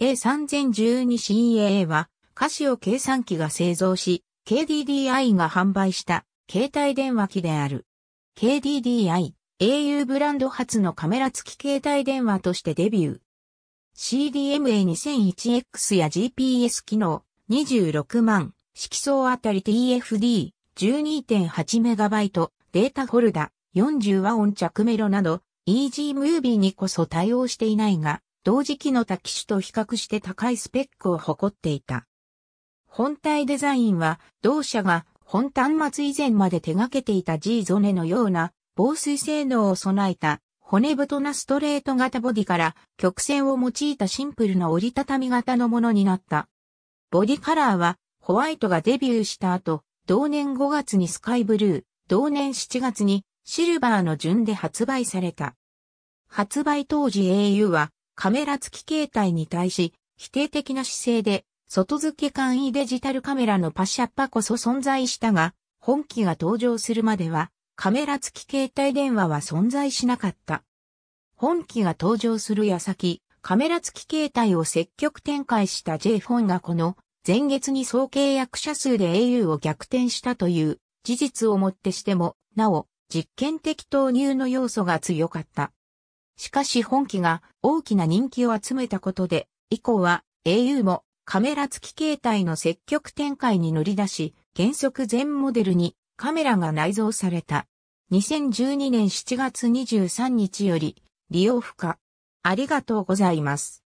A3012CA は、カシオ計算機が製造し、KDDI が販売した携帯電話機である。KDDI、au ブランド初のカメラ付き携帯電話としてデビュー。CDMA2001X や GPS 機能26万、色相あたり TFD、12.8MB、データフォルダ、40オン着メロなど、EG ムービーにこそ対応していないが、同時期の他機種と比較して高いスペックを誇っていた。本体デザインは同社が本端末以前まで手掛けていた G ゾネのような防水性能を備えた骨太なストレート型ボディから曲線を用いたシンプルな折りたたみ型のものになった。ボディカラーはホワイトがデビューした後、同年5月にスカイブルー、同年7月にシルバーの順で発売された。発売当時 au はカメラ付き携帯に対し、否定的な姿勢で、外付け簡易デジタルカメラのパシャッパこそ存在したが、本機が登場するまでは、カメラ付き携帯電話は存在しなかった。本機が登場する矢先、カメラ付き携帯を積極展開した J フォンがこの前月に総契約者数で au を逆転したという事実をもってしても、なお実験的投入の要素が強かった。しかし本機が大きな人気を集めたことで、以降は au もカメラ付き携帯の積極展開に乗り出し、原則全モデルにカメラが内蔵された。2012年7月23日より利用不可。ありがとうございます。